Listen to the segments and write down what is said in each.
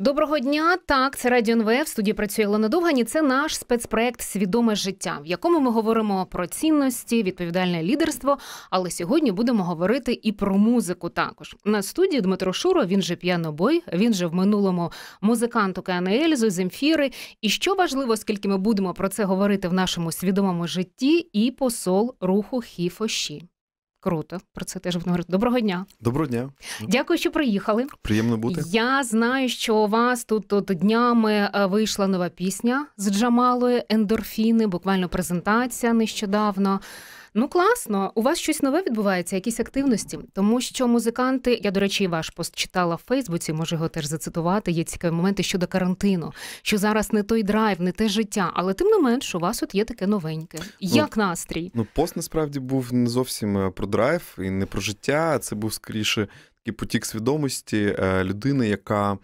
Доброго дня, так це Радіо НВ, в студії працює Олена Довгані. Це наш спецпроект Свідоме життя, в якому ми говоримо про цінності, відповідальне лідерство. Але сьогодні будемо говорити і про музику. Також на студії Дмитро Шуро. Він же п'янобой. Він же в минулому музикант Океана Ельзу, Земфіри. І що важливо, скільки ми будемо про це говорити в нашому свідомому житті, і посол руху Хіфоші. Круто, про це теж будемо говорити. Доброго дня. Доброго дня. Дякую, що приїхали. Приємно бути. Я знаю, що у вас тут от днями е, вийшла нова пісня з Джамалою Ендорфіни, буквально презентація нещодавно. Ну класно, у вас щось нове відбувається, якісь активності, тому що музиканти, я до речі, ваш пост читала в Фейсбуці, може його теж зацитувати. Є цікаві моменти щодо карантину, що зараз не той драйв, не те життя, але тим не менш, у вас от є таке новеньке. Ну, Як ну, настрій? Ну пост насправді був не зовсім е, про драйв і не про життя. Це був скоріше такий потік свідомості е, людини, яка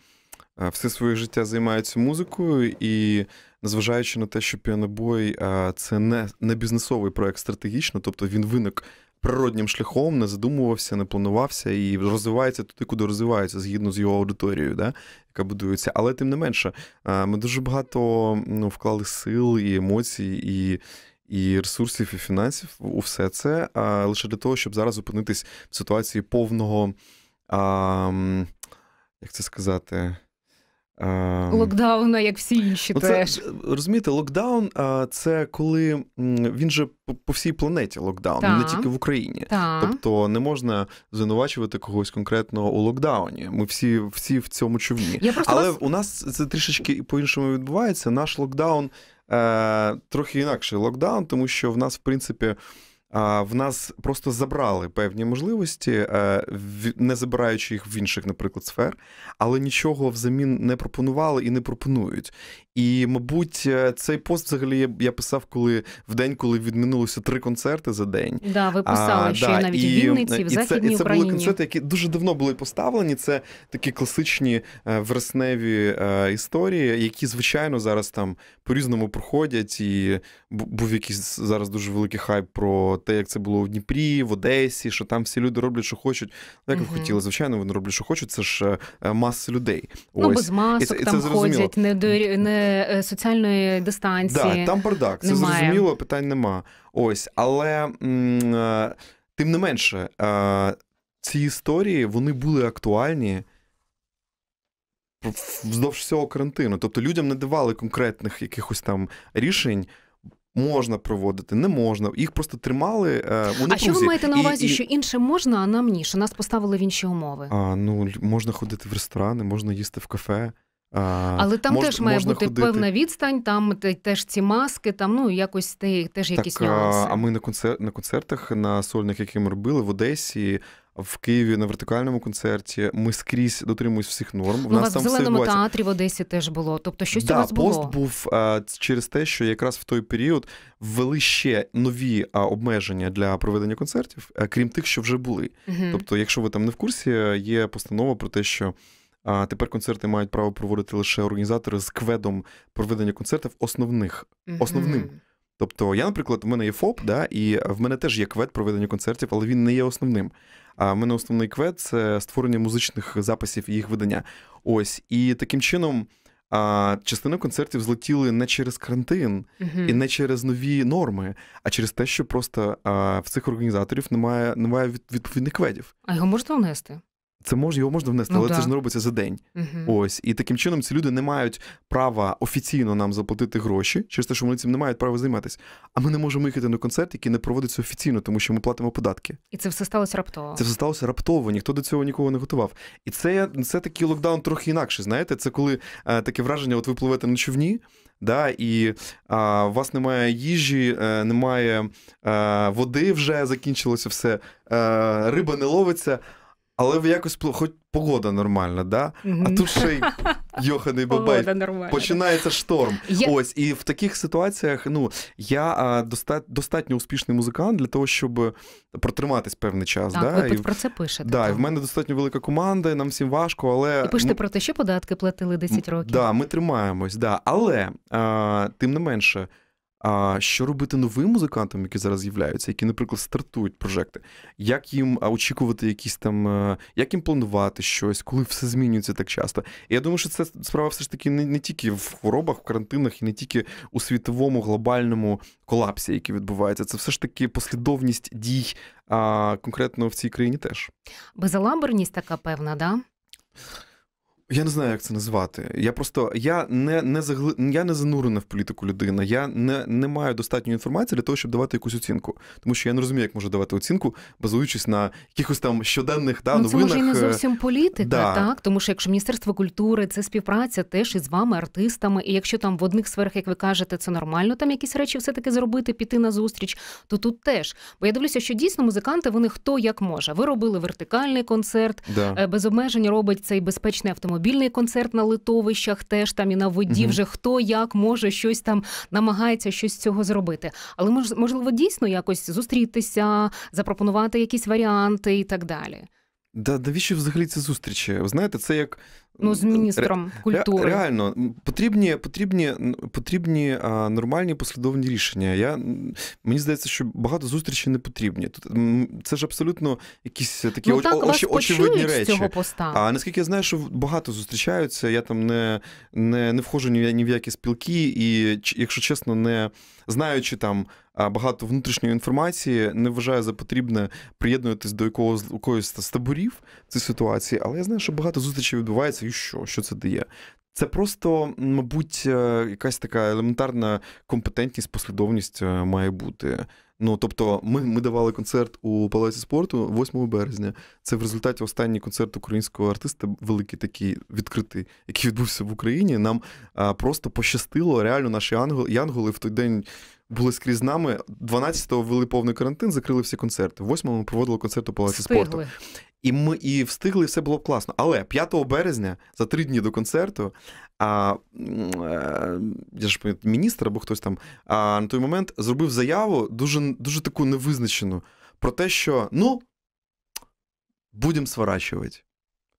е, все своє життя займається музикою і незважаючи на те, що піанобой це не, не бізнесовий проект стратегічно, тобто він виник. Природнім шляхом не задумувався, не планувався і розвивається туди, куди розвивається, згідно з його аудиторією, да, яка будується. Але тим не менше, ми дуже багато ну, вклали сил і емоцій, і і ресурсів, і фінансів у все це, а лише для того, щоб зараз опинитись в ситуації повного, А, як це сказати, Ем, Локдауна, як всі інші, Оце, ну, теж розумієте, локдаун е, це коли він же по всій планеті локдаун, Та. не тільки в Україні. Та. Тобто не можна звинувачувати когось конкретно у локдауні. Ми всі всі в цьому човні. Але вас... у нас це трішечки по-іншому відбувається. Наш локдаун е, трохи інакший локдаун, тому що в нас, в принципі в нас просто забрали певні можливості, е, не забираючи їх в інших, наприклад, сфер, але нічого взамін не пропонували і не пропонують. І, мабуть, е, цей пост взагалі я писав, коли в день, коли відмінулося три концерти за день. Да, ви писали, а, що да, навіть і, в Вінниці, і в Західній це, це були концерти, які дуже давно були поставлені. Це такі класичні е, вересневі е, історії, які звичайно зараз там по-різному проходять. І був якийсь зараз дуже великий хайп про те, як це було в Дніпрі, в Одесі, що там всі люди роблять, що хочуть. Ну, як ви угу. хотіли, звичайно, вони роблять, що хочуть. Це ж маса людей. Ну, Ось. без масок і це, там і це ходять, не до не. Е, соціальної дистанції. Так, да, Там бардак, це немає. зрозуміло, питань нема. Ось, але е, тим не менше, е, ці історії вони були актуальні. Вздовж всього карантину, тобто людям не давали конкретних якихось там рішень, можна проводити, не можна. Їх просто тримали. Е, у А що ви маєте на увазі, і, і... що інше можна, а нам ні? Що нас поставили в інші умови? А ну можна ходити в ресторани, можна їсти в кафе. Але там мож, теж має бути ходити. певна відстань, там теж ці маски, там ну якось те, теж так, якісь нюанси. А ми на концер на концертах на сольних, які ми робили в Одесі. В Києві на вертикальному концерті ми скрізь дотримуємось всіх норм. Ну, у нас в зеленому все театрі в Одесі теж було. Тобто, щось да, у вас було? пост був а, через те, що якраз в той період ввели ще нові а, обмеження для проведення концертів, а, е, крім тих, що вже були. Угу. Тобто, якщо ви там не в курсі, є постанова про те, що. А тепер концерти мають право проводити лише організатори з кведом проведення концертів основних mm-hmm. основним. Тобто, я, наприклад, в мене є ФОП, да, і в мене теж є квет проведення концертів, але він не є основним. А в мене основний квет це створення музичних записів і їх видання. Ось і таким чином а, частина концертів злетіли не через карантин uh-huh. і не через нові норми, а через те, що просто а, в цих організаторів немає немає відповідних кведів. А його можна внести? це може його можна внести, ну, але да. це ж не робиться за день. Угу. Ось. І таким чином ці люди не мають права офіційно нам заплатити гроші, через те, що вони цим не мають права займатися. А ми не можемо їхати на концерт, який не проводиться офіційно, тому що ми платимо податки. І це все сталося раптово. Це все сталося раптово, ніхто до цього нікого не готував. І це це такий локдаун трохи інакше. Знаєте, це коли е, таке враження, от ви пливете на човні. Да, І а, у вас немає їжі, а, е, немає а, е, води, вже закінчилося все, а, е, риба не ловиться. Але ви якось хоч погода нормальна, да? Mm-hmm. а тут ще й йоханий бабай починається шторм. Я... Ось і в таких ситуаціях ну я а, достат... достатньо успішний музикант для того, щоб протриматись певний час. Так, да? ви і... про це пишете. Да, так. і в мене достатньо велика команда, і нам всім важко, але І пишете ми... про те, що податки платили 10 років. Да, ми тримаємось, да. Але а, тим не менше. А що робити новим музикантам, які зараз з'являються, які, наприклад, стартують прожекти? Як їм очікувати якісь там, е, як їм планувати щось, коли все змінюється так часто? І я думаю, що це справа все ж таки не, не тільки в хворобах, в карантинах, і не тільки у світовому глобальному колапсі, який відбувається. Це все ж таки послідовність дій а, конкретно в цій країні теж. Безаламберність така певна, да? Я не знаю, як це назвати. Я просто я не не загли... я не занурена в політику людина. Я не не маю достатньої інформації для того, щоб давати якусь оцінку. Тому що я не розумію, як можу давати оцінку, базуючись на якихось там щоденних та, ну, новинах. Це може і не е, зовсім політика, да. так тому що якщо міністерство культури, це співпраця теж із вами, артистами. І якщо там в одних сферах, як ви кажете, це нормально, там якісь речі все таки зробити, піти на зустріч, то тут теж. Бо я дивлюся, що дійсно музиканти вони хто як може. Ви робили вертикальний концерт, да. Е, без обмежень робить цей безпечний автомобіль мобільний концерт на литовищах, теж там і на воді угу. вже хто як може щось там намагається щось з цього зробити. Але можливо дійсно якось зустрітися, запропонувати якісь варіанти і так далі. Да, навіщо взагалі ці зустрічі? Ви знаєте, це як Ну, з міністром Ре... культури реально потрібні потрібні потрібні а, нормальні послідовні рішення. Я мені здається, що багато зустрічей не потрібні. Тут це ж абсолютно якісь такі ну, так, очі, очевидні речі. Цього поста. А наскільки я знаю, що багато зустрічаються. Я там не не, не вхожу ні в, ні в які спілки, і якщо чесно, не знаючи там. Багато внутрішньої інформації не вважаю за потрібне приєднуватись до якогось якоїсь з таборів цієї ситуації, але я знаю, що багато зустрічей відбувається і що? Що це дає? Це просто, мабуть, е, якась така елементарна компетентність, послідовність е, має бути. Ну, тобто, ми ми давали концерт у Палаці спорту 8 березня. Це в результаті останній концерт українського артиста, великий такий відкритий, який відбувся в Україні. Нам а, е, просто пощастило. Реально, наші ангел, янголи в той день були скрізь з нами. 12-го ввели повний карантин, закрили всі концерти. 8-го ми проводили концерт у Палаці Спигли. спорту. І ми і встигли, і все було б класно. Але 5 березня, за три дні до концерту, а, е, я ж пам'ятаю, міністр або хтось там а, на той момент зробив заяву дуже дуже таку невизначену про те, що ну, будемо сворачувати,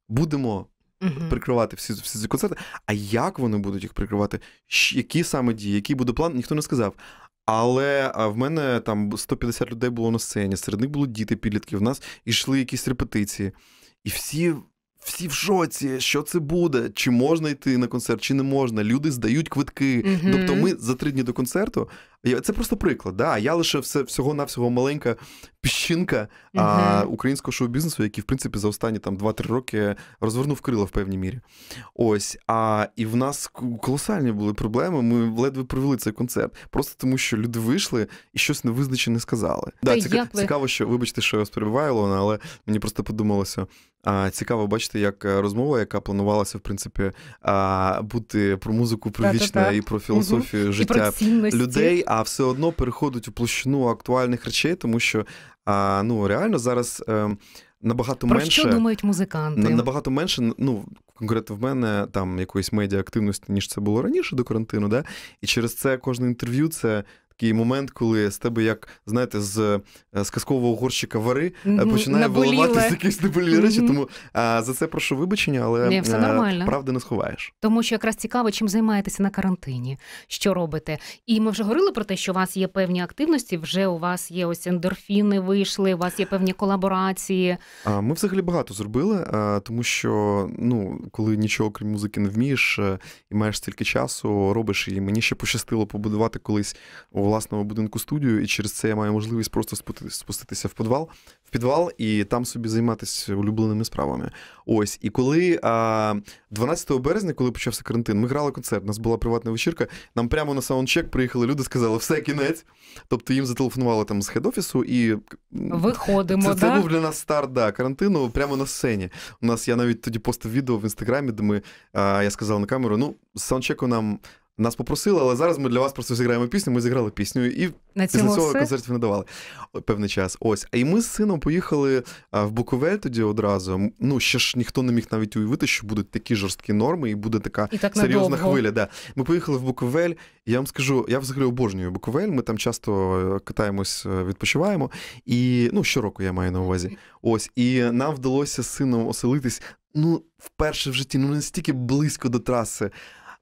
будемо. uh Прикривати всі всі ці концерти. А як вони будуть їх прикривати? Які саме дії, який буде план, ніхто не сказав. Але в мене там 150 людей було на сцені, серед них були діти підлітки, в нас ішли якісь репетиції. І всі всі в шоці, що це буде, чи можна йти на концерт, чи не можна. Люди здають квитки. Mm-hmm. Тобто, ми за три дні до концерту. Це просто приклад. Да? Я лише все всього-навсього маленька піщинка mm-hmm. а, українського шоу-бізнесу, який, в принципі, за останні там 2-3 роки розвернув крила в певній мірі. Ось. А і в нас колосальні були проблеми. Ми ледве провели цей концерт, просто тому що люди вийшли і щось невизначене сказали. Да, Та, цікав, цікаво, що вибачте, що я вас перебуваю, Лона, але мені просто подумалося. Цікаво бачити, як е, розмова, яка планувалася, в принципі, бути про музику, про і про філософію угу. життя людей, а все одно переходить у площину актуальних речей, тому що ну реально зараз. Ем, набагато Про менше що думають музиканти набагато менше. Ну конкретно в мене там якоїсь медіа активності ніж це було раніше до карантину. Да, і через це кожне інтерв'ю це такий момент, коли з тебе, як знаєте, з, з е, казкового горщика вари mm-hmm. починає виливатися якісь неболі речі. Mm-hmm. Тому а, за це прошу вибачення, але не, все е, нормально. правди не сховаєш. Тому що якраз цікаво, чим займаєтеся на карантині, що робите. І ми вже говорили про те, що у вас є певні активності. Вже у вас є ось ендорфіни, вийшли, у вас є певні колаборації. А ми взагалі багато зробили, тому що ну коли нічого крім музики не вмієш і маєш стільки часу, робиш і мені ще пощастило побудувати колись. Власному будинку студію, і через це я маю можливість просто спуститися в підвал в підвал і там собі займатися улюбленими справами. Ось і коли 12 березня, коли почався карантин, ми грали концерт. У нас була приватна вечірка. Нам прямо на саундчек приїхали люди, сказали, все кінець. Тобто їм зателефонували там з хед-офісу і виходимо. Це, це був для нас старт да, карантину прямо на сцені. У нас я навіть тоді постав відео в інстаграмі, де ми я сказав на камеру: ну саундчеку нам. Нас попросили, але зараз ми для вас просто зіграємо пісню. Ми зіграли пісню і на після цього все? концертів не давали певний час. Ось. А і ми з сином поїхали в Буковель тоді одразу. Ну ще ж ніхто не міг навіть уявити, що будуть такі жорсткі норми, і буде така і так серйозна надовго. хвиля. Да. Ми поїхали в Буковель. Я вам скажу, я взагалі обожнюю Буковель. Ми там часто е, катаємось, е, відпочиваємо. І ну щороку я маю на увазі. Ось і нам вдалося з сином оселитись. Ну, вперше в житті, ну настільки близько до траси,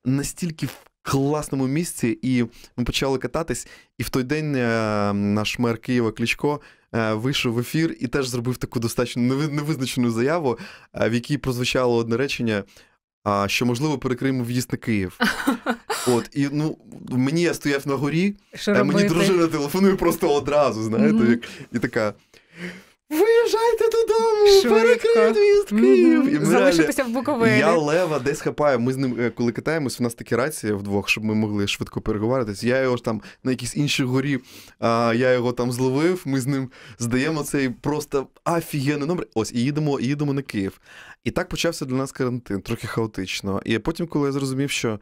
настільки класному місці, і ми почали кататись. І в той день е, наш мер Києва Кличко е, вийшов в ефір і теж зробив таку достатньо невизначену заяву, е, в якій прозвучало одне речення. що можливо перекриємо в'їзд на Київ? От і ну мені я стояв на горі, а мені дружина телефонує просто одразу. Знаєте, mm-hmm. і така. Виїжджайте додому, Перекриють міст Київ. Mm-hmm. Залишитися в Буковині. Я Лева десь хапаю. Ми з ним, е, коли китаємось, у нас такі рації вдвох, щоб ми могли швидко переговаритись. Я його там на якійсь іншій горі, а, я його там зловив. Ми з ним здаємо цей просто офігенний номер. Ось, і їдемо, і їдемо на Київ. І так почався для нас карантин, трохи хаотично. І потім, коли я зрозумів, що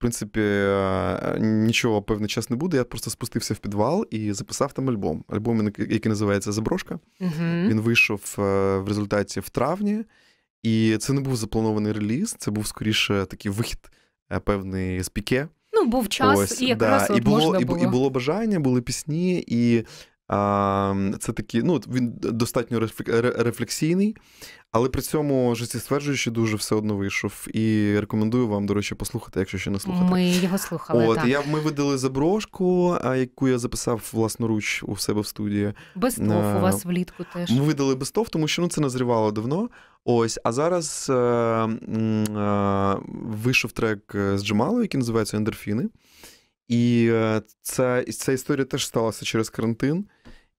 принципі, е, нічого, певний час не буде. Я просто спустився в підвал і записав там альбом. Альбом, який називається Заброшка. Угу. Він вийшов е, в результаті в травні, і це не був запланований реліз, це був скоріше такий вихід, е, певний з піке. Ну, був час, Ось, і якраз да. от і було, можна було. і було бажання, були пісні, і це такі, ну він достатньо рефлексійний, але при цьому життєстверджуючи дуже все одно вийшов. І рекомендую вам, до речі, послухати, якщо ще не слухати. Ми його слухали. От так. я ми видали заброшку, яку я записав власноруч у себе в студії. Бестов а, у вас влітку теж ми видали без Бестов, тому що ну це назрівало давно. Ось, а зараз е, е, вийшов трек з Джамалою, який називається Ендорфіни. І э, ця ця історія теж сталася через карантин,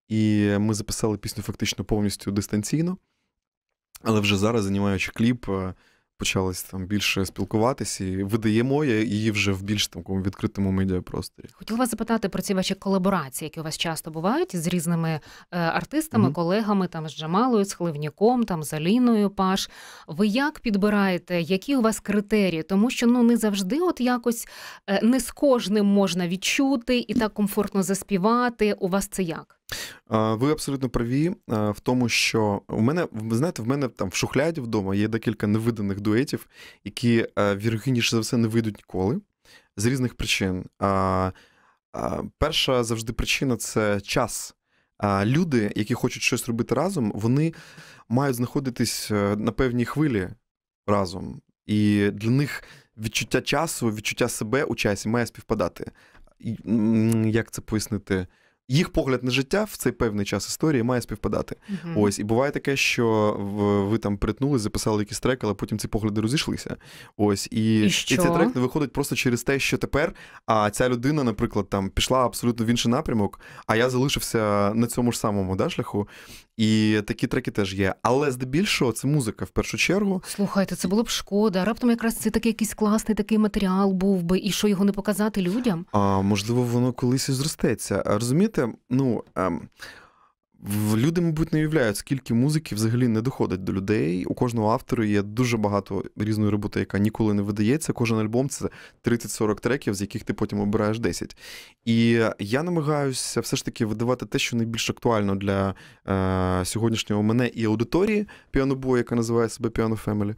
і ми записали пісню фактично повністю дистанційно. Але вже зараз, знімаючи кліп, э, почалися там більше спілкуватися і видаємо її вже в більш такому відкритому медіапросторі. Хотіла вас запитати про ці ваші колаборації, які у вас часто бувають з різними е, артистами, mm-hmm. колегами там з Джамалою, з хливніком, там з Аліною Паш. Ви як підбираєте, які у вас критерії? Тому що ну не завжди, от якось е, не з кожним можна відчути і так комфортно заспівати. У вас це як? Ви абсолютно праві в тому, що у мене, ви знаєте, в мене там в шухляді вдома є декілька невиданих дуетів, які вірогідніше за все не вийдуть ніколи з різних причин. Перша завжди причина це час. Люди, які хочуть щось робити разом, вони мають знаходитись е, на певній хвилі разом. І для них відчуття часу, відчуття себе у часі має співпадати. Як це пояснити? їх погляд на життя в цей певний час історії має співпадати. Uh-huh. Ось, і буває таке, що ви там притнули, записали якийсь трек, але потім ці погляди розійшлися. Ось і і, і цей трек не виходить просто через те, що тепер. А ця людина, наприклад, там пішла абсолютно в інший напрямок, а я залишився на цьому ж самому да, шляху. І такі треки теж є. Але здебільшого це музика в першу чергу. Слухайте, це було б шкода. Раптом якраз це такий якийсь класний такий матеріал був би, і що його не показати людям. А можливо, воно колись і зростеться. Розумієте? розумієте, ну. Ем, люди, мабуть, не уявляють, скільки музики взагалі не доходить до людей. У кожного автора є дуже багато різної роботи, яка ніколи не видається. Кожен альбом це 30-40 треків, з яких ти потім обираєш 10. І я намагаюся все ж таки видавати те, що найбільш актуально для е, сьогоднішнього мене і аудиторії піанобою, яка називає себе Піано Фемелі.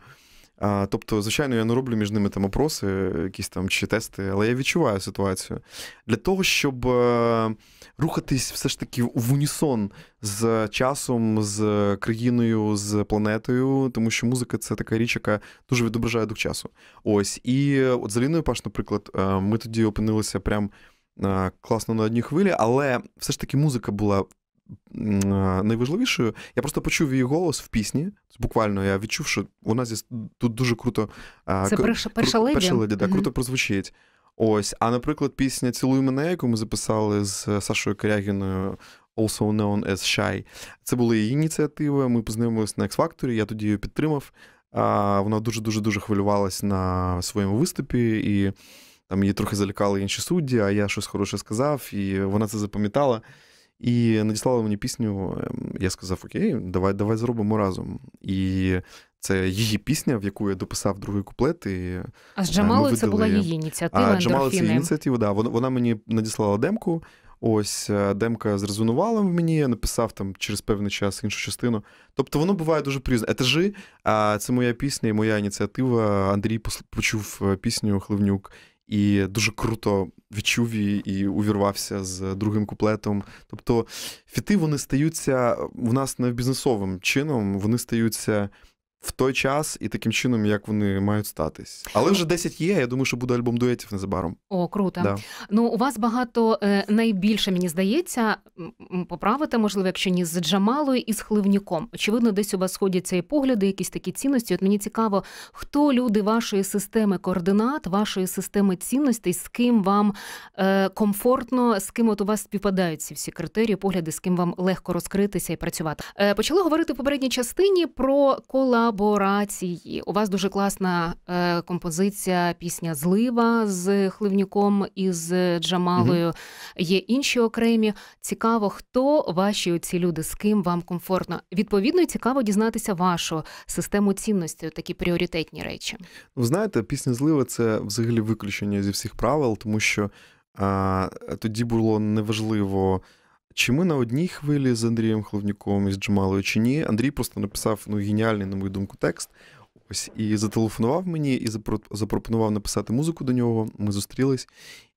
А, Тобто, звичайно, я не роблю між ними там опроси, якісь там чи тести, але я відчуваю ситуацію. Для того, щоб е, рухатись все ж таки в унісон з часом, з країною, з планетою, тому що музика це така річ, яка дуже відображає дух часу. Ось. І от з Аліною Паш, наприклад, е, ми тоді опинилися прям. Е, класно на одній хвилі, але все ж таки музика була Е, найважливішою, я просто почув її голос в пісні. Буквально я відчув, що вона зі тут дуже круто е, Це к... перша, перша леді, перша леді да, угу. круто прозвучить. Ось, а наприклад, пісня Цілуй мене, яку ми записали з е, Сашою Корягіною. Also known as Shy. Це були її ініціативи. Ми познайомилися на X-Factor, я тоді її підтримав. Вона дуже-дуже дуже хвилювалась на своєму виступі, і там її трохи залякали інші судді, а я щось хороше сказав, і вона це запам'ятала. І надіслала мені пісню. Ем, я сказав: Окей, давай давай зробимо разом. І це її пісня, в яку я дописав другий куплет. І А з е, Джамалою видали... це була її ініціатива. А Джамала це ініціатива, да. Вона мені надіслала демку. Ось е, демка зрезонувала в мені, я написав там через певний час іншу частину. Тобто воно буває дуже прізно. Етажі, а це моя пісня і моя ініціатива. Андрій почув е, пісню Хливнюк і дуже круто відчув її і увірвався з другим куплетом. Тобто фіти вони стаються в нас не бізнесовим чином, вони стаються в той час і таким чином, як вони мають статись. Але вже 10 є. Я думаю, що буде альбом дуетів незабаром. О, круто. Да. Ну у вас багато е, найбільше мені здається поправити, можливо, якщо ні з Джамалою і з Хливніком. Очевидно, десь у вас сходяться і погляди, якісь такі цінності. От мені цікаво, хто люди вашої системи координат, вашої системи цінностей, з ким вам е, комфортно, з ким от у вас співпадаються всі критерії, погляди, з ким вам легко розкритися і працювати. Е, Почали говорити в попередній частині про кола колаборації. У вас дуже класна е, композиція, пісня Злива з хливніком і з Джамалою. Угу. Є інші окремі. Цікаво, хто ваші ці люди, з ким вам комфортно. Відповідно, цікаво дізнатися вашу систему цінностей, такі пріоритетні речі. Ви ну, знаєте, пісня Злива це взагалі виключення зі всіх правил, тому що а, тоді було неважливо. Чи ми на одній хвилі з Андрієм Хловніковим і з Джамалою, чи ні? Андрій просто написав ну, геніальний, на мою думку, текст. Ось і зателефонував мені, і запропонував написати музику до нього. Ми зустрілись,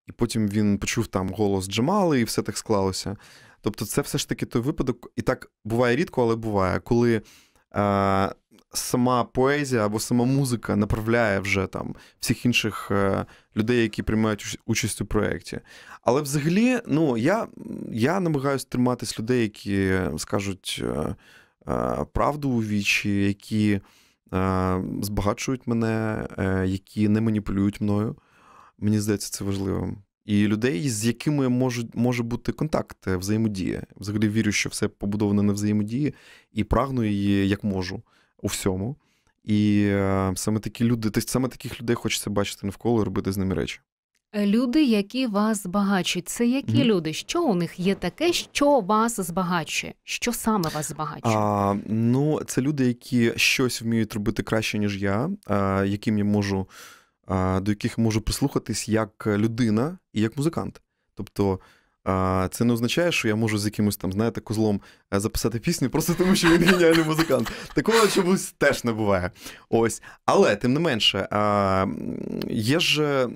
і потім він почув там голос Джамали, і все так склалося. Тобто, це все ж таки той випадок, і так буває рідко, але буває, коли. Е, сама поезія або сама музика направляє вже там всіх інших е, людей, які приймають участь у проєкті. Але взагалі, ну я я намагаюся триматись людей, які скажуть е, е, правду у вічі, які збагачують мене, які не маніпулюють мною. Мені здається, це важливо. І людей, з якими можуть, може бути контакт, взаємодія. Взагалі вірю, що все побудоване на взаємодії і прагну її як можу у всьому. І е, саме такі люди, тобто саме таких людей хочеться бачити навколо і робити з ними речі. Е, люди, які вас збагачують, це які mm-hmm. люди? Що у них є таке, що вас збагачує? Що саме вас збагачує? А, Ну, це люди, які щось вміють робити краще, ніж я, а, е, яким я можу, а, до яких можу прислухатись як людина і як музикант. Тобто це не означає, що я можу з якимось там, знаєте, козлом е, записати пісню, просто тому що він геніальний музикант. Такого чомусь теж не буває. Ось. Але тим не менше, є ж е,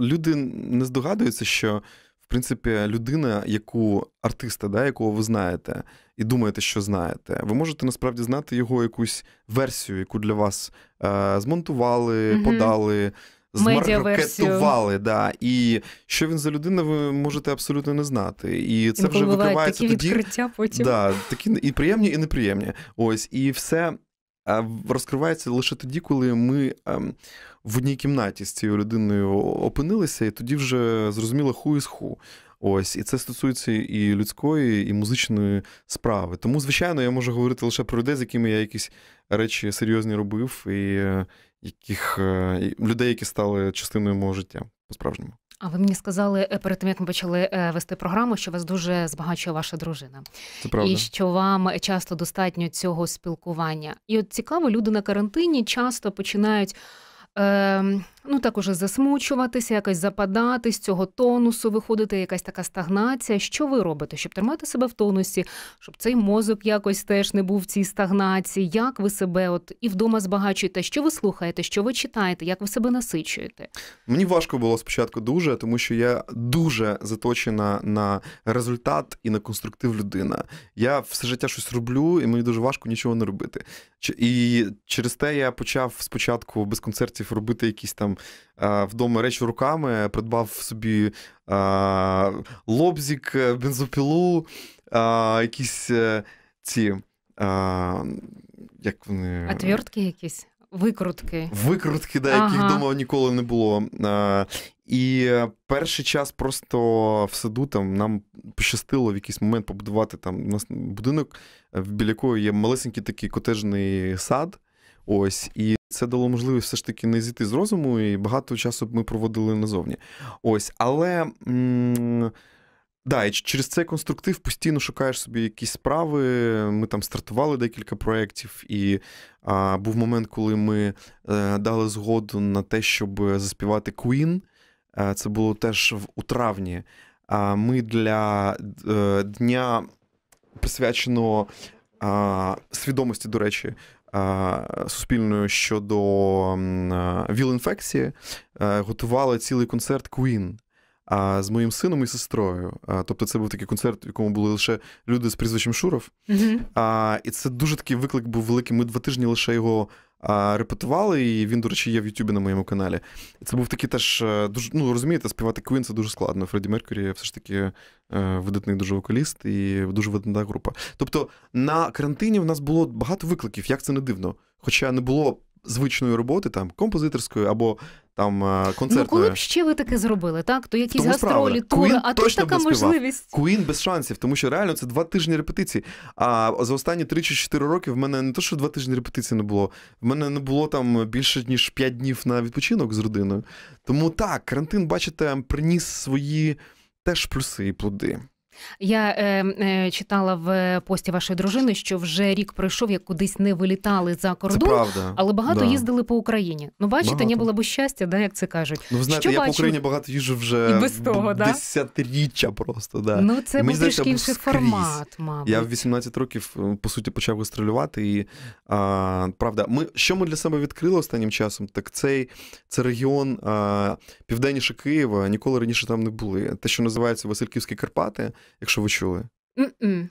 люди не здогадуються, що в принципі людина, яку артиста, да, якого ви знаєте, і думаєте, що знаєте, ви можете насправді знати його якусь версію, яку для вас е, змонтували, mm-hmm. подали змаркетували. Да. І що він за людина, ви можете абсолютно не знати. І це Бо вже викривається такі тоді. потім. Да, Такі і приємні, і неприємні. Ось, і все. Розкривається лише тоді, коли ми ем, в одній кімнаті з цією людиною опинилися, і тоді вже зрозуміло ху із ху. Ось і це стосується і людської, і музичної справи. Тому, звичайно, я можу говорити лише про людей, з якими я якісь речі серйозні робив, і е, яких е, людей, які стали частиною мого життя по-справжньому. А ви мені сказали е, перед тим, як ми почали вести програму, що вас дуже збагачує ваша дружина, це правда. і що вам часто достатньо цього спілкування. І от цікаво, люди на карантині часто починають. Ем, Ну так уже засмучуватися, якось западати з цього тонусу, виходити якась така стагнація. Що ви робите, щоб тримати себе в тонусі, щоб цей мозок якось теж не був в цій стагнації? Як ви себе от і вдома збагачуєте? Що ви слухаєте, що ви читаєте, як ви себе насичуєте? Мені важко було спочатку дуже, тому що я дуже заточена на результат і на конструктив людина. Я все життя щось роблю, і мені дуже важко нічого не робити. І через те я почав спочатку без концертів робити якісь там там е, вдома речі руками, придбав собі е, лобзік, е, бензопілу, якісь ці. як вони... Отвертки якісь. Викрутки. Викрутки, да, ага. яких вдома ніколи не було. А, І перший час просто в саду там нам пощастило в якийсь момент побудувати там у нас будинок, біля якого є малесенький такий котежний сад. Ось і це дало можливість все ж таки не зійти з розуму, і багато часу ми проводили назовні. Ось, але. М- Да, і через цей конструктив постійно шукаєш собі якісь справи. Ми там стартували декілька проєктів, і а, був момент, коли ми а, е, дали згоду на те, щоб заспівати Queen. А, е, Це було теж в, у травні. А, Ми для а, е, дня присвяченого а, свідомості, до речі, Е, суспільною щодо е, віл-інфекції, е, готували цілий концерт Queen а з моїм сином і сестрою. А, Тобто, це був такий концерт, в якому були лише люди з прізвищем Шуров. А, І це дуже такий виклик був великий. Ми два тижні лише його а, репетували, і він, до речі, є в Ютубі на моєму каналі. Це був такий теж е, дуже, ну розумієте, співати Квін це дуже складно. Фредді Меркурі все ж таки е, видатний дуже вокаліст і дуже видатна група. Тобто на карантині в нас було багато викликів, як це не дивно. Хоча не було звичної роботи, там композиторської або там концертної. Ну, коли б ще ви таке зробили, так? То якісь гастролі, тури, а тут така можливість. Куїн без шансів, тому що реально це два тижні репетиції. А за останні 3 чи 4 роки в мене не то, що два тижні репетиції не було. В мене не було там більше ніж 5 днів на відпочинок з родиною. Тому так, карантин, бачите, приніс свої теж плюси і плоди. Я е, е, читала в пості вашої дружини, що вже рік пройшов, як кудись не вилітали за кордон, це але багато да. їздили по Україні. Ну, бачите, багато. не було б щастя, да, як це кажуть. Ну, ви знаєте, що я бачили? по Україні багато їжу вже І без того, да? десятиріччя просто. Да. Ну, це був трішки інший формат, мабуть. Я в 18 років, е, по суті, почав гастролювати. І а, правда, ми що ми для себе відкрили останнім часом, так цей це регіон а, південніше Києва, ніколи раніше там не були. Те, що називається Васильківські Карпати якщо ви чули. Mm-mm.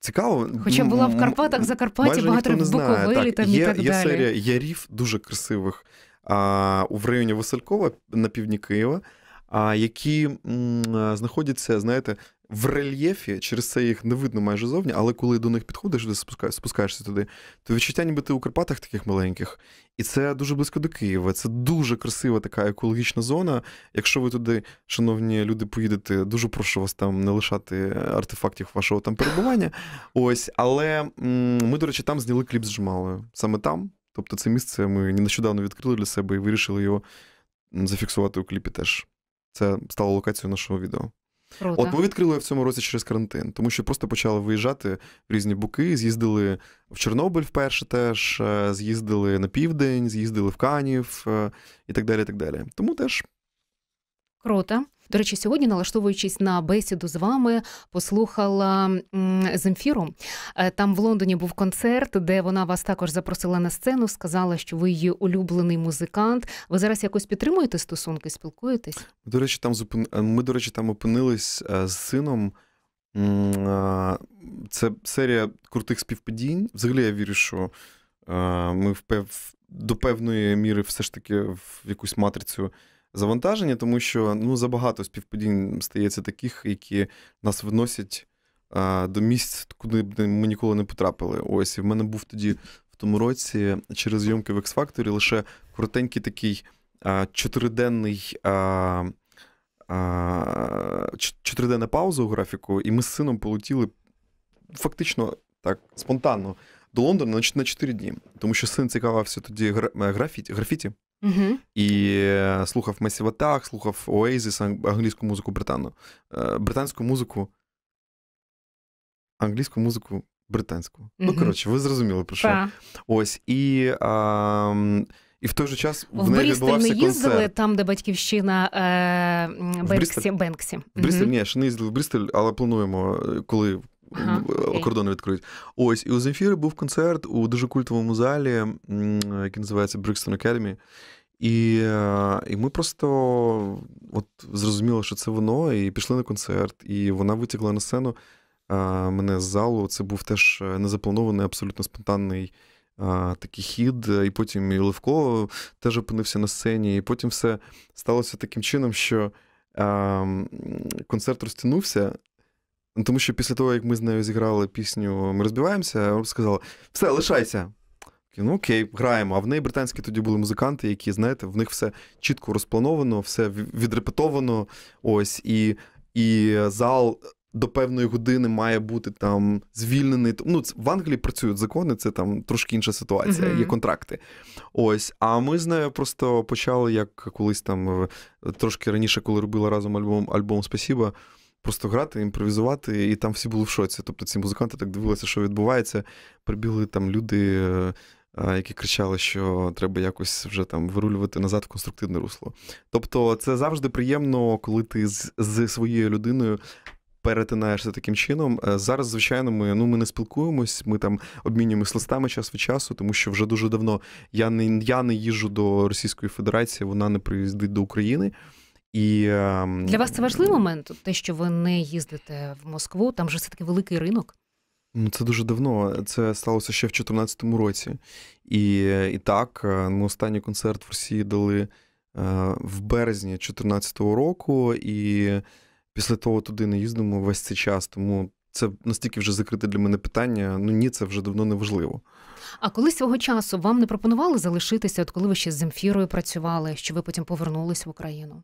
Цікаво. Хоча була в Карпатах, за Закарпатті, багато в Буковелі там є, і так є далі. серія ярів дуже красивих а, в районі Василькова на півдні Києва, а, які м, знаходяться, знаєте, в рельєфі, через це їх не видно майже зовні, але коли до них підходиш, спускаєшся туди, то відчуття, ніби ти у Карпатах таких маленьких, і це дуже близько до Києва. Це дуже красива така екологічна зона. Якщо ви туди, шановні люди, поїдете, дуже прошу вас там не лишати е, артефактів вашого там перебування. Ось, але ми, до речі, там зняли кліп з жмалою. Саме там. Тобто, це місце ми нещодавно відкрили для себе і вирішили його зафіксувати у кліпі. Теж це стало локацією нашого відео. Круто. От ми відкрили в цьому році через карантин, тому що просто почали виїжджати в різні буки. З'їздили в Чорнобиль вперше, теж е, з'їздили на південь, з'їздили в Канів е, і так далі. І так далі. Тому теж круто. До речі, сьогодні, налаштовуючись на бесіду з вами, послухала Земфіру. Е, там в Лондоні був концерт, де вона вас також запросила на сцену, сказала, що ви її улюблений музикант. Ви зараз якось підтримуєте стосунки, спілкуєтесь? До речі, там зупин... Е, ми, до речі, там опинились е, з сином. Це серія крутих співпадінь. Взагалі, я вірю, що ми впев... до певної міри все ж таки в якусь матрицю завантаження, тому що ну, забагато співпадінь стається таких, які нас виносять а, до місць, куди б ми ніколи не потрапили. Ось і в мене був тоді в тому році через зйомки в X-Factor лише коротенький такий а, чотириденний. А, Чотириденна пауза у графіку, і ми з сином полетіли фактично так спонтанно до Лондона на чотири дні, тому що син цікавився тоді графіті, графіті Угу. І е, слухав Massive Attack, слухав Oasis, англійську музику, британу, е, британську музику, англійську музику, британську. Угу. Ну, коротше, ви зрозуміли про що. Та. Ось і. А, і в той же час в, в неї відбувався не їздили там, де батьківщина е, Бенксі. В Брістель, Бенксі. В Брістель, ні, ще не їздили в Брістель, але плануємо, е, коли ага, е, кордони відкриють. Ось, і у Земфіри був концерт у дуже культовому залі, який називається Brixton Academy. І е, і ми просто от зрозуміли, що це воно, і пішли на концерт, і вона витягла на сцену е, мене з залу. Це був теж незапланований, абсолютно спонтанний такий хід. І потім і Левко теж опинився на сцені. І потім все сталося таким чином, що ем, концерт розтягнувся. Ну, тому що після того, як ми з нею зіграли пісню, ми розбиваємося, вона сказала: все, лишайся. Ну окей, граємо. А в неї британські тоді були музиканти, які, знаєте, в них все чітко розплановано, все відрепетовано. Ось, і і зал до певної години має бути там звільнений. Ну, В Англії працюють закони, це там трошки інша ситуація, mm-hmm. є контракти. Ось. А ми з нею просто почали, як колись там е, трошки раніше, коли робила разом альбом альбом Спасіба просто грати, імпровізувати, і там всі були в шоці. Тобто ці музиканти так дивилися, що відбувається. Прибігли там люди, е, е, які кричали, що треба якось вже там вирулювати назад в конструктивне русло. Тобто, це завжди приємно, коли ти з, з своєю людиною. Перетинаєшся таким чином. Е, зараз, звичайно, ми ну ми не спілкуємось, ми там обмінюємось листами час від часу, тому що вже дуже давно я не я не їжджу до Російської Федерації, вона не приїздить до України. І ем, для вас це важливий момент, те, що ви не їздите в Москву, там же все таки великий ринок. Ну Це дуже давно. Це сталося ще в 2014 році. І і так, ну останній концерт в Росії дали е, в березні 2014 року, і після того туди не їздимо весь цей час. Тому це настільки вже закрите для мене питання. Ну ні, це вже давно не важливо. А коли свого часу вам не пропонували залишитися, от коли ви ще з Земфірою працювали, що ви потім повернулись в Україну?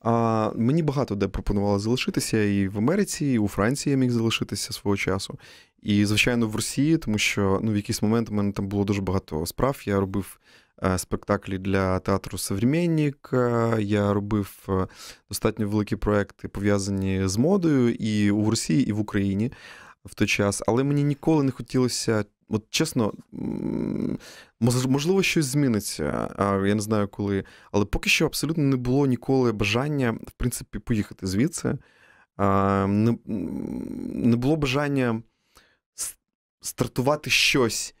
А мені багато де пропонували залишитися і в Америці, і у Франції я міг залишитися свого часу. І, звичайно, в Росії, тому що ну, в якийсь момент у мене там було дуже багато справ. Я робив е, спектаклі для театру «Современник», е, я робив е, достатньо великі проекти пов'язані з модою і у Росії, і в Україні в той час, але мені ніколи не хотілося. От чесно, можливо, щось зміниться. Я не знаю коли. Але поки що абсолютно не було ніколи бажання, в принципі, поїхати звідси. Не не було бажання стартувати щось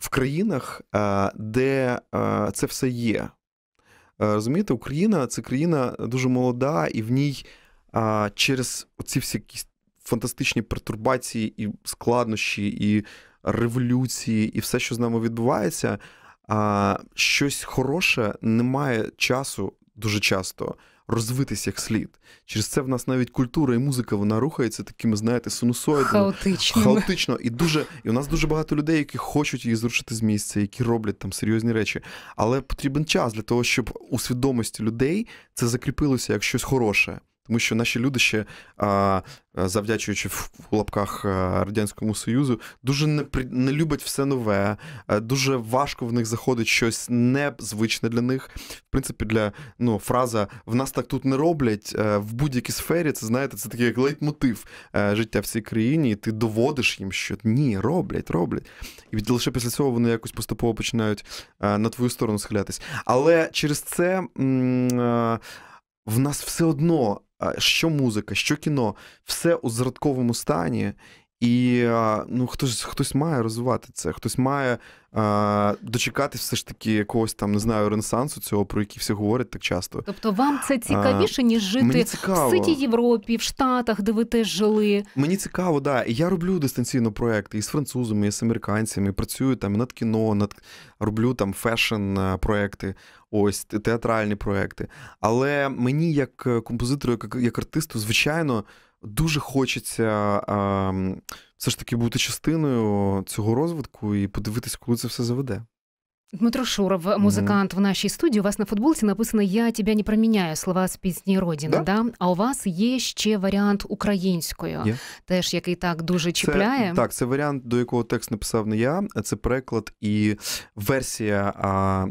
в країнах, де це все є. Розумієте, Україна це країна дуже молода, і в ній через ці всі якісь фантастичні пертурбації, і складнощі, і революції, і все, що з нами відбувається, а, щось хороше не має часу дуже часто розвитись як слід. Через це в нас навіть культура і музика вона рухається такими, знаєте, синусоїдами. хаотично. І дуже і у нас дуже багато людей, які хочуть її зрушити з місця, які роблять там серйозні речі. Але потрібен час для того, щоб у свідомості людей це закріпилося як щось хороше тому що наші люди ще, завдячуючи в лапках Радянському Союзу, дуже не не люблять все нове, дуже важко в них заходить щось незвичне для них. В принципі, для ну, фраза в нас так тут не роблять в будь-якій сфері. Це знаєте, це такий як лейтмотив життя в цій країні, і ти доводиш їм, що ні, роблять, роблять. І лише після цього вони якось поступово починають на твою сторону схилятись. Але через це. М- в нас все одно, що музика, що кіно, все у зрадковому стані, і ну хтось хтось має розвивати це, хтось має а, дочекатись все ж таки якогось там не знаю ренесансу цього, про який всі говорять так часто. Тобто вам це цікавіше, ніж жити в ситій Європі, в Штатах, де ви теж жили. Мені цікаво, да. я роблю дистанційно проекти і з французами, і з американцями. Працюю там над кіно, над роблю там фешн-проекти, е, ось театральні проекти. Але мені, як е, композитору, як, як артисту, звичайно дуже хочеться е, все ж таки бути частиною цього розвитку і подивитись, коли це все заведе. Дмитро Шуров, музикант mm-hmm. в нашій студії. У вас на футболці написано Я тебе не проміняю слова з пісні Родина. Да? да? А у вас є ще варіант українською, yeah. теж який так дуже чіпляє. Це, так, це варіант, до якого текст написав не я. Це переклад і версія а,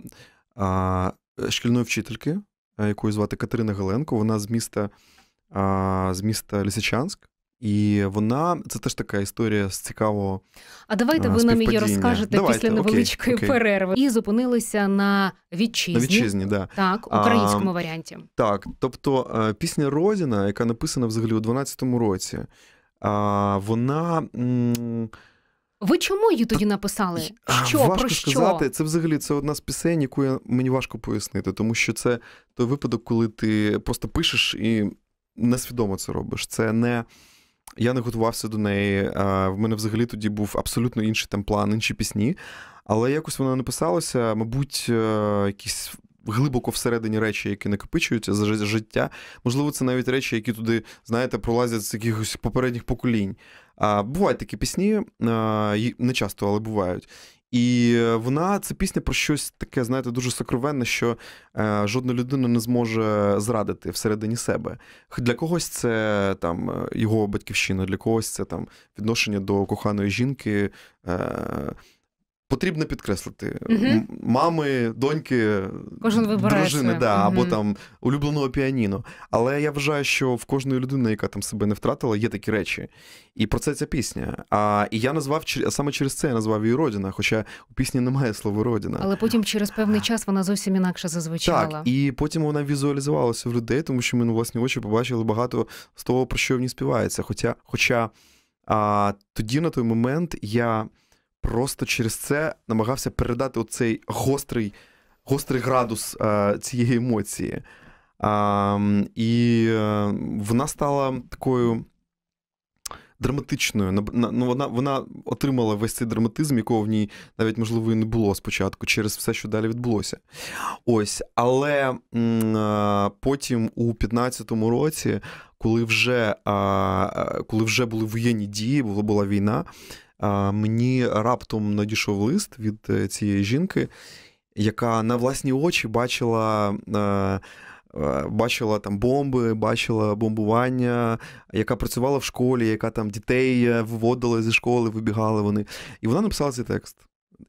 а, шкільної вчительки, е, якою звати Катерина Галенко. Вона з міста з міста Лисичанськ, І вона це теж така історія з цікавого. А давайте ви нам її розкажете давайте, після невеличкої окей, окей. перерви і зупинилися на вітчизні На вітчизні, да. так українському а, варіанті. Так, тобто е, пісня Родіна, яка написана взагалі у 12-му році, а, вона. М- ви чому її тоді написали? Що важко про що? сказати? Це взагалі це одна з пісень, яку я мені важко пояснити, тому що це той випадок, коли ти просто пишеш і несвідомо це робиш. Це не. Я не готувався до неї. В мене взагалі тоді був абсолютно інший там план, інші пісні. Але якось воно написалося, мабуть, е, якісь глибоко всередині речі, які накопичуються за життя. Можливо, це навіть речі, які туди, знаєте, пролазять з якихось попередніх поколінь. А бувають такі пісні, не часто, але бувають. І е, вона це пісня про щось таке, знаєте, дуже сокровенне, що е, жодна людина не зможе зрадити всередині себе. Для когось це там е, його батьківщина, для когось це там відношення до коханої жінки. Е, Потрібно підкреслити угу. мами, доньки, кожен вибирає дружини, себе. да, або там улюбленого піаніно. Але я вважаю, що в кожної людини, яка там себе не втратила, є такі речі. І про це ця пісня. А і я назвав саме через це я назвав її Родина, хоча у пісні немає слова Родина. Але потім через певний час вона зовсім інакше зазвучала. Так, І потім вона візуалізувалася в людей, тому що ми на власні очі побачили багато з того, про що в ній співається. Хоча, хоча а, тоді на той момент я просто через це намагався передати оцей гострий гострий градус е, цієї емоції. А, І е, вона стала такою драматичною. Ну, Вона вона отримала весь цей драматизм, якого в ній навіть, можливо, і не було спочатку через все, що далі відбулося. Ось, Але е, потім у 2015 році, коли вже е, коли вже були воєнні дії, була, була війна мені раптом надійшов лист від е, цієї жінки, яка на власні очі бачила. Е, е, бачила там бомби, бачила бомбування, яка працювала в школі, яка там дітей виводила зі школи, вибігали вони. І вона написала цей текст.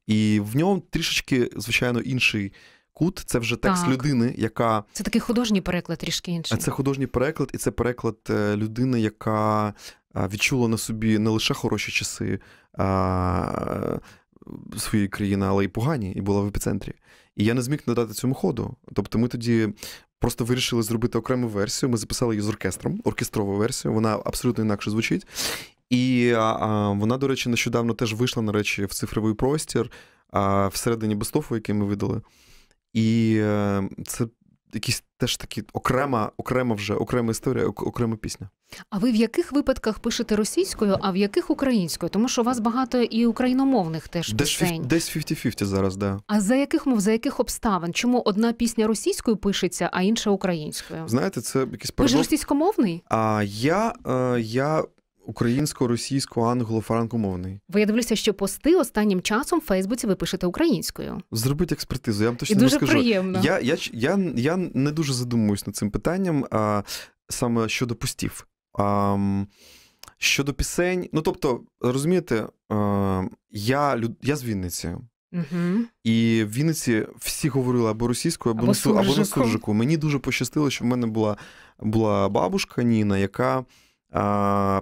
І в ньому трішечки, звичайно, інший кут. Це вже текст так. людини, яка. Це такий художній переклад трішки інший. Це художній переклад, і це переклад людини, яка відчула на собі не лише хороші часи а, своєї країни, але й погані, і була в епіцентрі. І я не зміг надати цьому ходу. Тобто ми тоді. Просто вирішили зробити окрему версію. Ми записали її з оркестром, оркестрову версію. Вона абсолютно інакше звучить. І а, а, вона, до речі, нещодавно теж вийшла, на речі, в цифровий простір а, всередині Бастофу, який ми видали. І а, е, це якісь теж такі окрема, окрема вже окрема історія, окрема пісня. А ви в яких випадках пишете російською, а в яких українською? Тому що у вас багато і україномовних теж десь пісень. десь 50-50 зараз, да. А за яких мов, за яких обставин? Чому одна пісня російською пишеться, а інша українською? Знаєте, це якийсь парадокс. Ви ж російськомовний? А я, е, я українсько-російсько-англо-франкомовний. Бо я дивлюся, що пости останнім часом в Фейсбуці ви пишете українською. Зробіть експертизу, я вам точно І дуже розкажу. приємно. Я, я, я, я не дуже задумуюсь над цим питанням. А, Саме щодо пустів. Щодо пісень, ну тобто, розумієте, е, я я з Вінниці. Угу. І в Вінниці всі говорили або російською, або, або, на, або на суржику. Мені дуже пощастило, що в мене була була бабушка Ніна, яка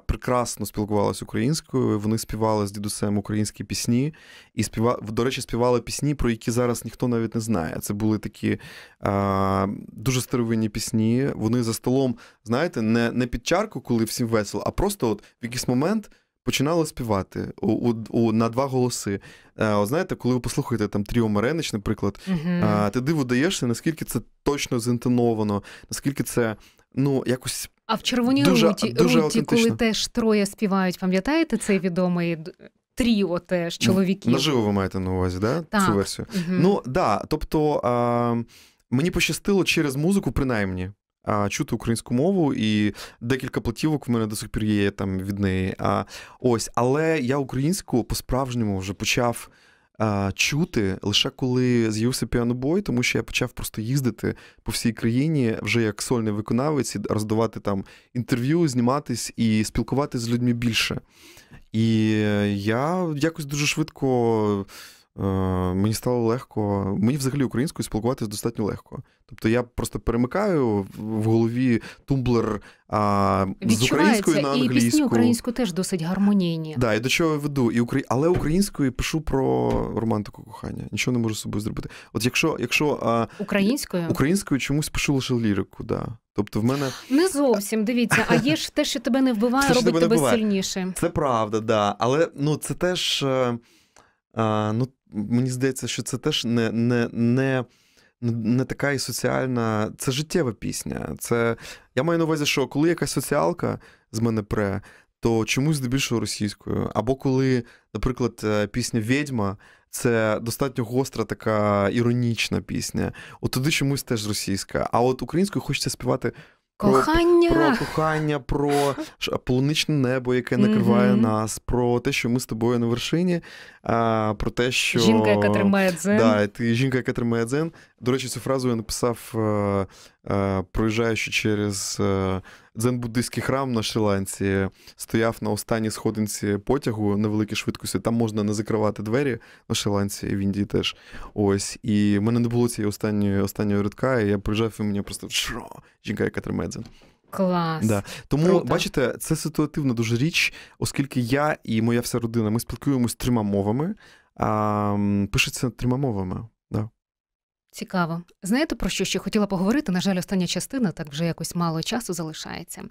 прекрасно спілкувалися українською. Вони співали з дідусем українські пісні, і співав, до речі, співали пісні, про які зараз ніхто навіть не знає. Це були такі а, дуже старовинні пісні. Вони за столом, знаєте, не не під чарку, коли всім весело, а просто от в якийсь момент. Починали співати у, у, у, на два голоси. А, е, о, знаєте, коли ви послухаєте там Тріо Меренич, наприклад, uh-huh. а, ти диву даєшся, наскільки це точно зінтоновано, наскільки це ну, якось а в червоній дуже, руті, дуже руті коли теж троє співають, пам'ятаєте цей відомий тріо теж чоловіків? Наживо ви маєте на увазі, да? так? Цю версію? Угу. Ну да, тобто а, мені пощастило через музику, принаймні. Чути українську мову і декілька платівок в мене до сих пір є там від неї. А ось, але я українську по-справжньому вже почав а, чути лише коли з'явився піанобой, тому що я почав просто їздити по всій країні вже як сольний виконавець і роздавати там інтерв'ю, зніматись і спілкуватися з людьми більше. І я якось дуже швидко. Е, мені стало легко, мені взагалі українською спілкуватися достатньо легко. Тобто я просто перемикаю в голові тумблер а, з української на англійську. І пісні українською теж досить гармонійні. Так, да, і до чого я веду. І Украї... Але українською пишу про романтику кохання. Нічого не можу з собою зробити. От якщо якщо а... українською українською чомусь пишу лише лірику, да. Тобто в мене не зовсім дивіться, а є ж те, що тебе не вбиває, робить тебе, тебе сильніше. Це правда, да. Але ну це теж. Е, ну, Мені здається, що це теж не не, не, не така і соціальна, це життєва пісня. Це Я маю на увазі, що коли якась соціалка з мене пре, то чомусь здебільшого російською. Або коли, наприклад, е, пісня Ведьма. Це достатньо гостра, така іронічна пісня. От туди чомусь теж російська. А от українською хочеться співати Кохання про, про кохання, про полуничне небо, яке накриває mm-hmm. нас, про те, що ми з тобою на вершині, про те, що жінка, яка тримає дзен. Да, ти жінка, яка тримає дзен. До речі, цю фразу я написав, е, е, проїжджаючи через е, дзен-буддийський храм на Шрі-Ланці, стояв на останній сходинці потягу на великій швидкості. Там можна не закривати двері на Шрі-Ланці, і в Індії теж. Ось. І в мене не було цієї останньої останньої рядка, і я приїжджав і мені просто Шо! жінка, яка тримає Клас. Да. Тому, Круто. бачите, це ситуативна дуже річ, оскільки я і моя вся родина ми спілкуємось трьома мовами, а, пишеться трьома мовами. Цікаво. Знаєте, про що ще хотіла поговорити? На жаль, остання частина так вже якось мало часу залишається.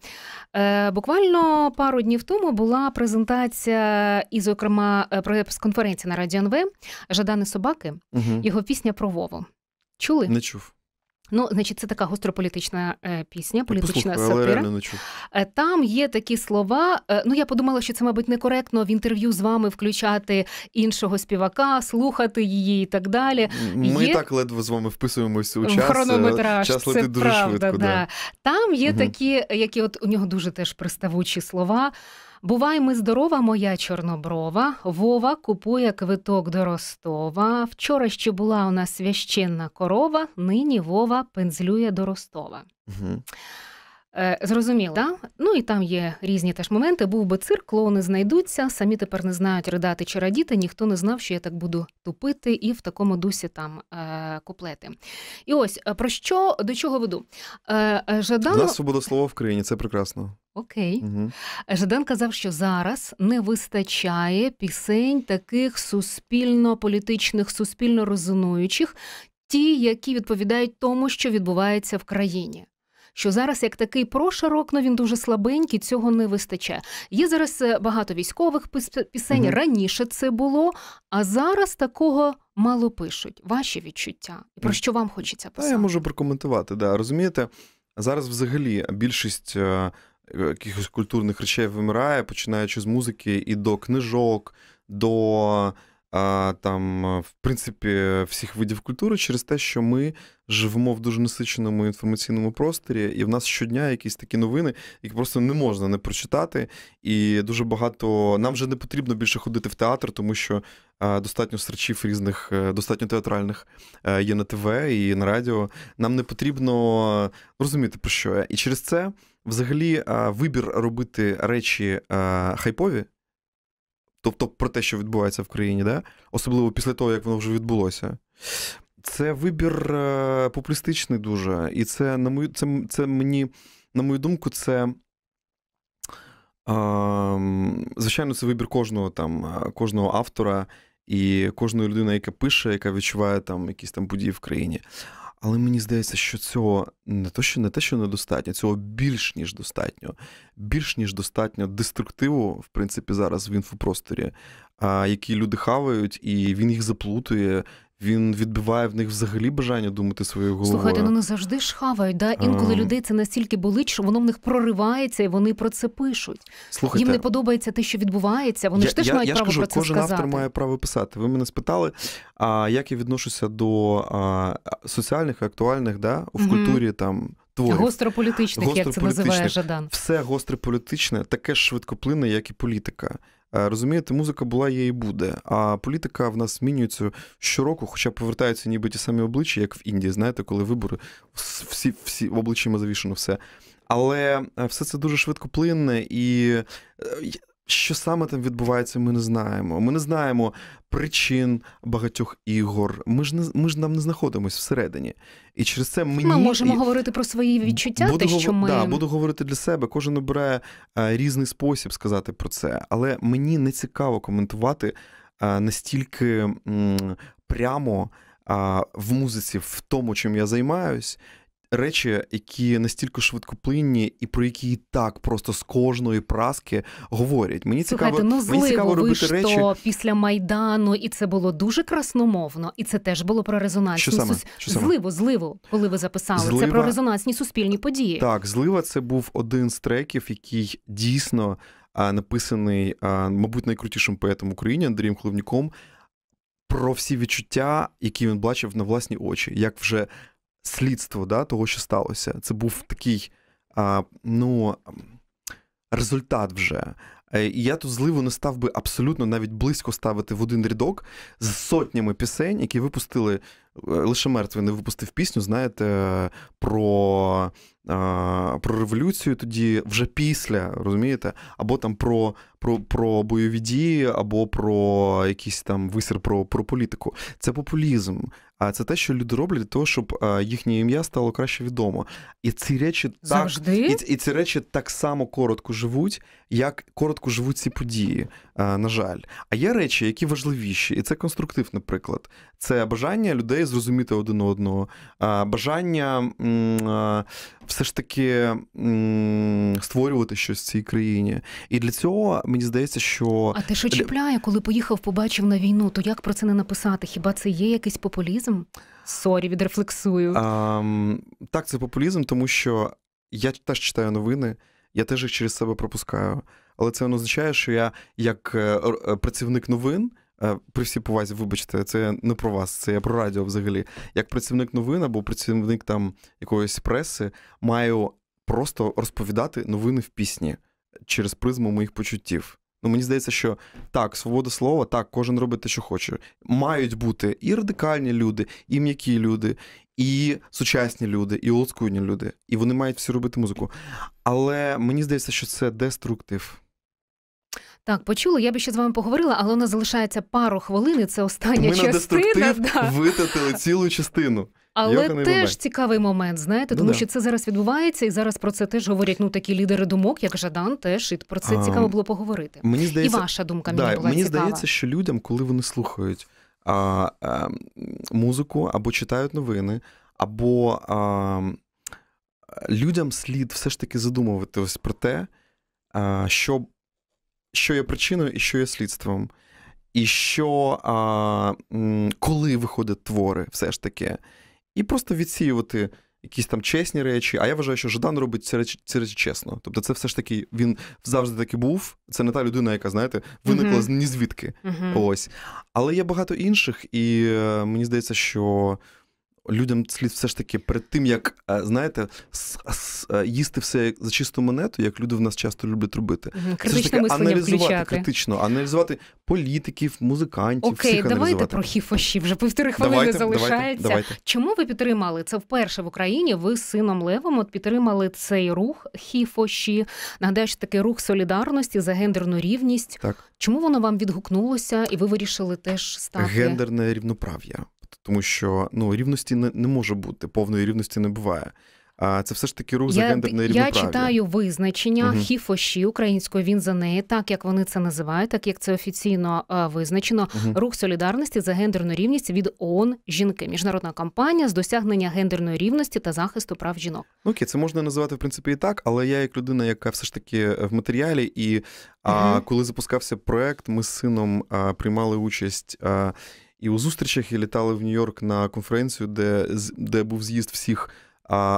Е, Буквально пару днів тому була презентація, і, зокрема, е, прес-конференція на Радіо НВ Жадани Собаки, угу. його пісня про Вову. Чули? Не чув. Ну, значить, це така гострополітична е, пісня, політична Послухаю, сатира. Але реально не чув. Е, там є такі слова. Е, ну, я подумала, що це, мабуть, некоректно в інтерв'ю з вами включати іншого співака, слухати її і так далі. Ми є... так ледве з вами вписуємося у час. Хронометраж, час це дуже правда, швидко. Да. да. Там є угу. такі, які от у нього дуже теж приставучі слова. Бувай ми здорова, моя чорноброва. Вова купує квиток до Ростова. Вчора ще була у нас священна корова, нині Вова пензлює до Ростова. Угу. Е, зрозуміло, да? ну і там є різні теж моменти. Був би цирк, клоуни знайдуться, самі тепер не знають ридати чи радіти. Ніхто не знав, що я так буду тупити, і в такому дусі там е, куплети. І ось е, про що до чого веду? Е, е Жадану... нас свобода слова в країні, це прекрасно. Окей, угу. Жадан казав, що зараз не вистачає пісень таких суспільно-політичних, суспільно резонуючих, ті, які відповідають тому, що відбувається в країні що зараз як такий прошарок, ну він дуже слабенький, цього не вистачає. Є зараз е, багато військових пісень. Угу. Раніше це було, а зараз такого. Мало пишуть ваші відчуття, і про що вам хочеться писати? Я можу прокоментувати. Да, розумієте, зараз взагалі більшість е, якихось культурних речей вимирає, починаючи з музики і до книжок, до там, э, в принципі, всіх видів культури через те, що ми живемо в дуже насиченому інформаційному просторі, і в нас щодня якісь такі новини, які просто не можна не прочитати. І дуже багато нам вже не потрібно більше ходити в театр, тому що достатньо серчів різних, е, достатньо театральних е, є на ТВ і на радіо. Нам не потрібно розуміти про що я. І через це взагалі вибір робити речі хайпові тобто про те, що відбувається в країні, да? особливо після того, як воно вже відбулося. Це вибір популістичний е, дуже. І це, на мою, це, це мені, на мою думку, це. Ем, звичайно, це вибір кожного там, е, кожного автора і кожної людини, яка пише, яка відчуває там якісь там події в країні. Але мені здається, що цього не то, що не те, що недостатньо, цього більш ніж достатньо, більш ніж достатньо деструктиву, в принципі, зараз в інфопросторі, а, які люди хавають, і він їх заплутує, він відбиває в них взагалі бажання думати своєю головою. Слухайте, ну не завжди ж хавають. Да? Інколи а... людей це настільки болить, що воно в них проривається, і вони про це пишуть. Слухайте, їм не подобається те, що відбувається. Вони я, ж теж я, мають я право кажу, про це кожен сказати. автор має право писати. Ви мене спитали, а як я відношуся до а, соціальних актуальних да, в mm-hmm. культурі там творів. Гострополітичних, гострополітичних, як це називає Жадан. Все гострополітичне, таке ж швидкоплинне, як і політика. Е, розумієте, музика була є і буде. А політика в нас змінюється щороку, хоча повертаються ніби ті самі обличчя, як в Індії, знаєте, коли вибори всі всі обличчями завішено все. Але е, все це дуже швидкоплинне і. Е, що саме там відбувається, ми не знаємо. Ми не знаємо причин багатьох ігор. Ми ж не ми ж нам не знаходимося всередині. І через це мені... ми можемо і... говорити про свої відчуття. Буду, те, що ми... Да, буду говорити для себе. Кожен обирає а, е, різний спосіб сказати про це. Але мені не цікаво коментувати а, е, настільки м, прямо а, в музиці, в тому, чим я займаюсь речі, які настільки швидкоплинні, і про які і так просто з кожної праски говорять. Мені Слухайте, цікаво, ну, мені цікаво ви робити речі після майдану, і це було дуже красномовно, і це теж було про резонансні ну, Що саме? Сус... Що саме? зливо, зливу, коли ви записали злива... це про резонансні суспільні події. Так, злива це був один з треків, який дійсно а, написаний, а, мабуть, найкрутішим поетом України Андрієм Хловніком. Про всі відчуття, які він бачив на власні очі, як вже слідство да, того, що сталося. Це був такий а, ну, результат вже. Е, і я тут зливу не став би абсолютно навіть близько ставити в один рядок з сотнями пісень, які випустили Е, лише мертвий не випустив пісню, знаєте, про е, про революцію тоді вже після, розумієте? Або там про про, про бойові дії, або про якийсь там висір про, про політику. Це популізм. А це те, що люди роблять для того, щоб е, їхнє ім'я стало краще відомо. І ці речі Завжди? так і, і ці речі так само коротко живуть, як коротко живуть ці події. На жаль, а є речі, які важливіші, і це конструктив, наприклад. Це бажання людей зрозуміти один одного, бажання все ж таки створювати щось в цій країні. І для цього мені здається, що а те, що чіпляє, коли поїхав, побачив на війну, то як про це не написати? Хіба це є якийсь популізм? Сорі, відрефлексую. А, так, це популізм, тому що я теж читаю новини, я теж їх через себе пропускаю. Але це не означає, що я, як е, е, працівник новин, Е, при всій повазі, вибачте, це не про вас, це я про радіо взагалі. Як працівник новин або працівник там якоїсь преси, маю просто розповідати новини в пісні через призму моїх почуттів. Ну, мені здається, що так, свобода слова, так, кожен робить те, що хоче. Мають бути і радикальні люди, і м'які люди, і сучасні люди, і олдскульні люди. І вони мають всі робити музику. Але мені здається, що це деструктив. Так, почула, я би ще з вами поговорила, але у нас залишається пару хвилин. і Це остання Ми частина. Ми да. витратили цілу частину. Але теж момент. цікавий момент, знаєте, ну тому да. що це зараз відбувається, і зараз про це теж говорять ну такі лідери думок, як Жадан, теж і про це а, цікаво було поговорити. Мені здається, і ваша думка да, мені була мені цікава. здається, що людям, коли вони слухають а, а музику або читають новини, або а, людям слід все ж таки задумуватись про те, а, що що є причиною і що є слідством. І що а, коли виходять твори, все ж таки, і просто відсіювати якісь там чесні речі. А я вважаю, що Ждан робить ці речі, ці речі чесно. Тобто, це все ж таки він завжди таки був. Це не та людина, яка, знаєте, виникла з uh-huh. ні звідки. uh Ось. Але є багато інших, і е, мені здається, що людям слід все ж таки перед тим, як е, знаєте, е, їсти все за чисту монету, як люди в нас часто люблять робити. Критичне все ж таки аналізувати включати. критично, аналізувати політиків, музикантів. Окей, всіх давайте про хіфоші. Вже півтори хвилини давайте, залишається. Давайте, давайте. Чому ви підтримали це вперше в Україні? Ви з сином Левом от підтримали цей рух хіфоші. Нагадаю, що такий рух солідарності за гендерну рівність. Так чому воно вам відгукнулося, і ви вирішили теж стати гендерне рівноправ'я? тому що ну рівності не, не може бути, повної рівності не буває. А це все ж таки рух я, за гендерне я рівноправ'я. Я читаю визначення угу. хіфоші українською. Він за неї, так як вони це називають, так як це офіційно а, е, визначено. Угу. Рух солідарності за гендерну рівність від ООН жінки, міжнародна кампанія з досягнення гендерної рівності та захисту прав жінок. Ну, окей, це можна називати в принципі і так, але я як людина, яка все ж таки е, в матеріалі, і угу. а коли запускався проект, ми з сином а, приймали участь. А, і у зустрічах і літали в Нью-Йорк на конференцію, де де був з'їзд всіх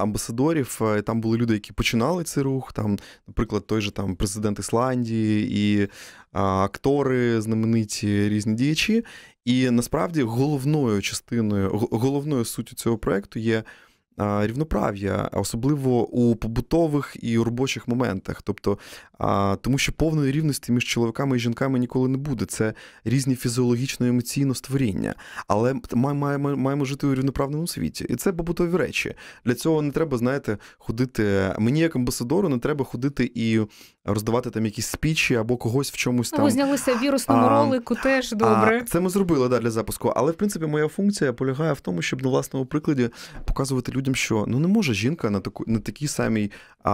амбасадорів. І е, Там були люди, які починали цей рух. Там, наприклад, той же там президент Ісландії і а, актори, знамениті різні діячі. І насправді головною частиною, головною суттю цього проекту є рівноправ'я, особливо у побутових і робочих моментах. Тобто, тому що повної рівності між чоловіками і жінками ніколи не буде. Це різні фізіологічно емоційно створіння. Але маємо, маємо жити у рівноправному світі. І це побутові речі. Для цього не треба, знаєте, ходити. Мені як амбасадору не треба ходити і роздавати там якісь спічі або когось в чомусь там. Ви знялися в вірусному а, ролику, теж добре. А, це ми зробили да, для запуску. Але в принципі моя функція полягає в тому, щоб на власному прикладі показувати людям потім що? Ну не може жінка на таку на такій самій а,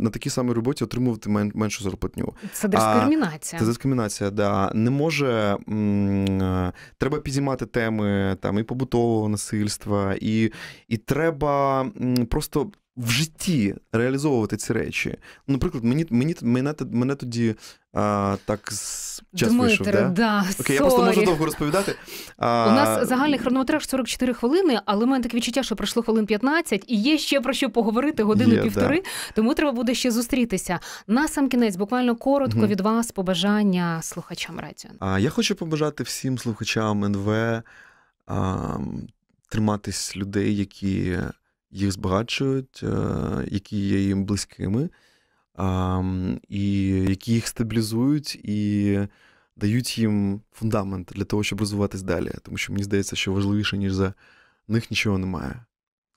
на такій самій роботі отримувати мен, меншу зарплатню. Це дискримінація. А, це дискримінація, да. Не може м, треба підіймати теми там і побутового насильства, і і треба м, просто в житті реалізовувати ці речі. Ну, наприклад, мені мені мене мене тоді а, так час Дмитре, вийшов. Да? да Окей, я просто можу довго розповідати. А... У нас загальний хронометраж 44 хвилини, але в мене таке відчуття, що пройшло хвилин 15, і є ще про що поговорити годину-півтори. Да. Тому треба буде ще зустрітися. На сам кінець, буквально коротко mm від вас побажання слухачам радіо. А я хочу побажати всім слухачам НВ а, триматись людей, які їх збагачують, е, які є їм близькими, і які їх стабілізують і дають їм фундамент для того, щоб розвиватись далі. Тому що мені здається, що важливіше, ніж за них нічого немає.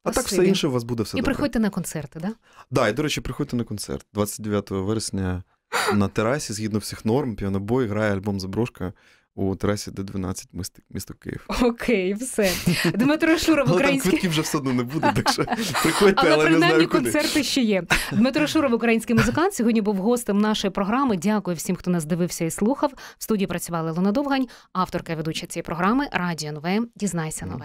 А Спасибі. так все інше у вас буде все. І добре. приходьте на концерти, так? Да? Так, да, і до речі, приходьте на концерт 29 вересня на терасі, згідно всіх норм, піанобой грає альбом Заброшка у трасі Д-12 місто Київ. Окей, все. Дмитро Шуров, український... Там вже все одно не буде, так що приходьте, але, але принаймні не знаю, куди. концерти ще є. Дмитро Шуров, український музикант, сьогодні був гостем нашої програми. Дякую всім, хто нас дивився і слухав. В студії працювали Лона Довгань, авторка і ведуча цієї програми Радіо Нове. Дізнайся нове.